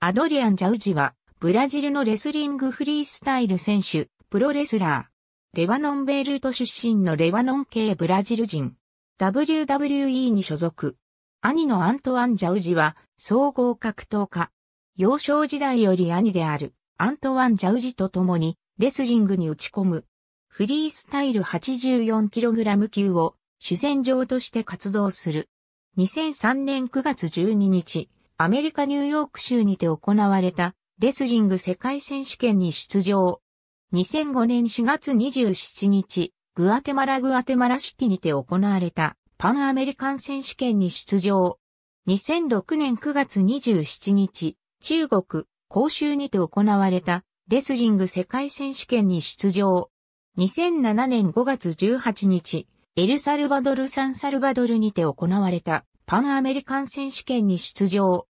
アドリアン・ジャウジは、ブラジルのレスリングフリースタイル選手、プロレスラー。レバノンベルート出身のレバノン系ブラジル人。WWE に所属。兄のアントワン・ジャウジは、総合格闘家。幼少時代より兄である、アントワン・ジャウジと共に、レスリングに打ち込む。フリースタイル 84kg 級を、主戦場として活動する。2003年9月12日。アメリカ・ニューヨーク州にて行われたレスリング世界選手権に出場。2005年4月27日、グアテマラ・グアテマラシティにて行われたパンアメリカン選手権に出場。2006年9月27日、中国、広州にて行われたレスリング世界選手権に出場。2007年5月18日、エルサルバドル・サンサルバドルにて行われたパンアメリカン選手権に出場。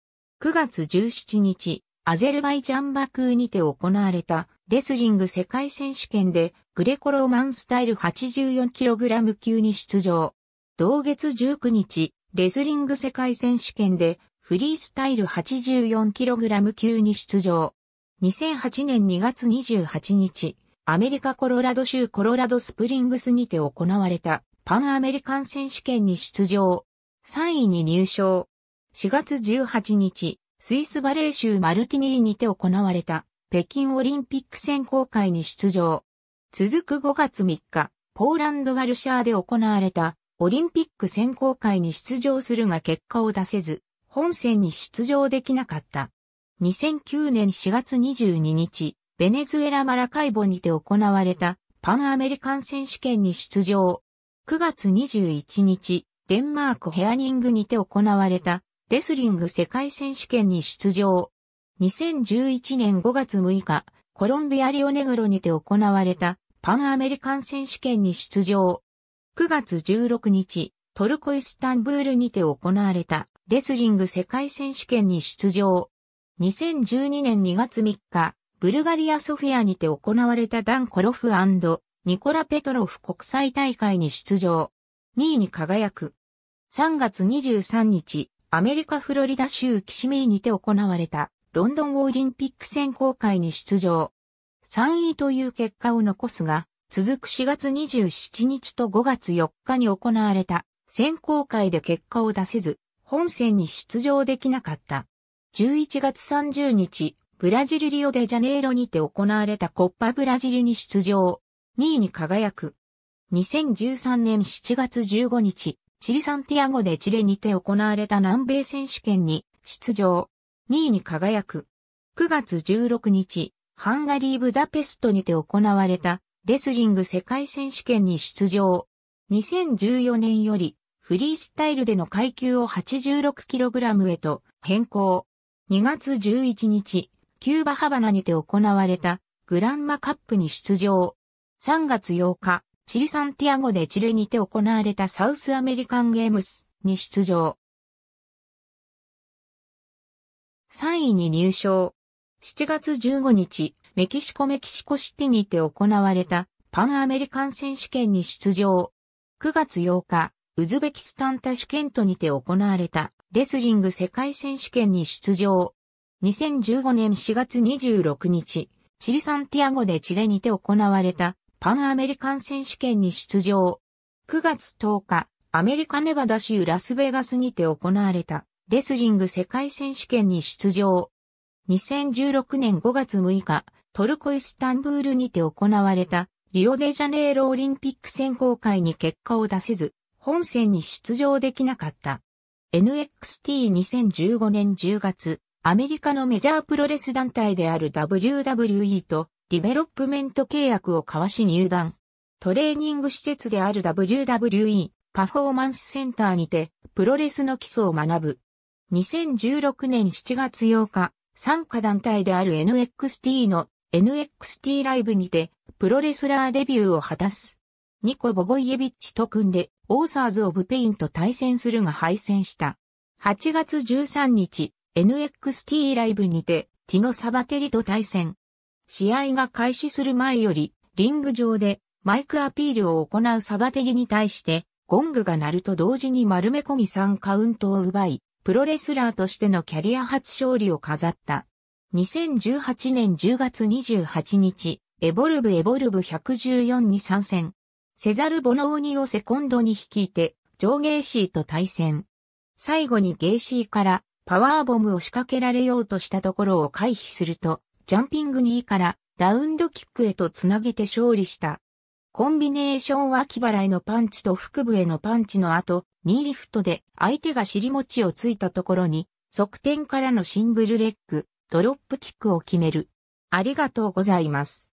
9月17日、アゼルバイジャンバクーにて行われたレスリング世界選手権でグレコローマンスタイル 84kg 級に出場。同月19日、レスリング世界選手権でフリースタイル 84kg 級に出場。2008年2月28日、アメリカコロラド州コロラドスプリングスにて行われたパンアメリカン選手権に出場。3位に入賞。4月18日、スイスバレー州マルティニーにて行われた北京オリンピック選考会に出場。続く5月3日、ポーランド・ワルシャーで行われたオリンピック選考会に出場するが結果を出せず、本戦に出場できなかった。2009年4月22日、ベネズエラ・マラカイボにて行われたパンアメリカン選手権に出場。9月21日、デンマーク・ヘアニングにて行われたレスリング世界選手権に出場。2011年5月6日、コロンビアリオネグロにて行われたパンアメリカン選手権に出場。9月16日、トルコイスタンブールにて行われたレスリング世界選手権に出場。2012年2月3日、ブルガリアソフィアにて行われたダン・コロフニコラ・ペトロフ国際大会に出場。2位に輝く。3月23日、アメリカフロリダ州キシミーにて行われたロンドンオリンピック選考会に出場。3位という結果を残すが、続く4月27日と5月4日に行われた選考会で結果を出せず、本戦に出場できなかった。11月30日、ブラジルリオデジャネイロにて行われたコッパブラジルに出場、2位に輝く。2013年7月15日、チリサンティアゴでチレにて行われた南米選手権に出場。2位に輝く。9月16日、ハンガリー・ブダペストにて行われたレスリング世界選手権に出場。2014年よりフリースタイルでの階級を 86kg へと変更。2月11日、キューバハバナにて行われたグランマカップに出場。3月8日、チリサンティアゴでチレにて行われたサウスアメリカンゲームスに出場。3位に入賞。7月15日、メキシコメキシコシティにて行われたパンアメリカン選手権に出場。9月8日、ウズベキスタンタシュケントにて行われたレスリング世界選手権に出場。2015年4月26日、チリサンティアゴでチレにて行われたパンアメリカン選手権に出場。9月10日、アメリカネバダ州ラスベガスにて行われたレスリング世界選手権に出場。2016年5月6日、トルコイスタンブールにて行われたリオデジャネイロオリンピック選考会に結果を出せず、本戦に出場できなかった。NXT2015 年10月、アメリカのメジャープロレス団体である WWE とディベロップメント契約を交わし入団。トレーニング施設である WWE パフォーマンスセンターにてプロレスの基礎を学ぶ。2016年7月8日、参加団体である NXT の NXT ライブにてプロレスラーデビューを果たす。ニコ・ボゴイエビッチと組んでオーサーズ・オブ・ペインと対戦するが敗戦した。8月13日、NXT ライブにてティノ・サバテリと対戦。試合が開始する前より、リング上でマイクアピールを行うサバテギに対して、ゴングが鳴ると同時に丸め込み3カウントを奪い、プロレスラーとしてのキャリア初勝利を飾った。2018年10月28日、エボルブエボルブ114に参戦。セザル・ボノーニをセコンドに率いて、ジョー・ゲイシーと対戦。最後にゲイシーからパワーボムを仕掛けられようとしたところを回避すると、ジャンピング2位からラウンドキックへとつなげて勝利した。コンビネーション脇腹へのパンチと腹部へのパンチの後、2リフトで相手が尻餅をついたところに、側転からのシングルレッグ、ドロップキックを決める。ありがとうございます。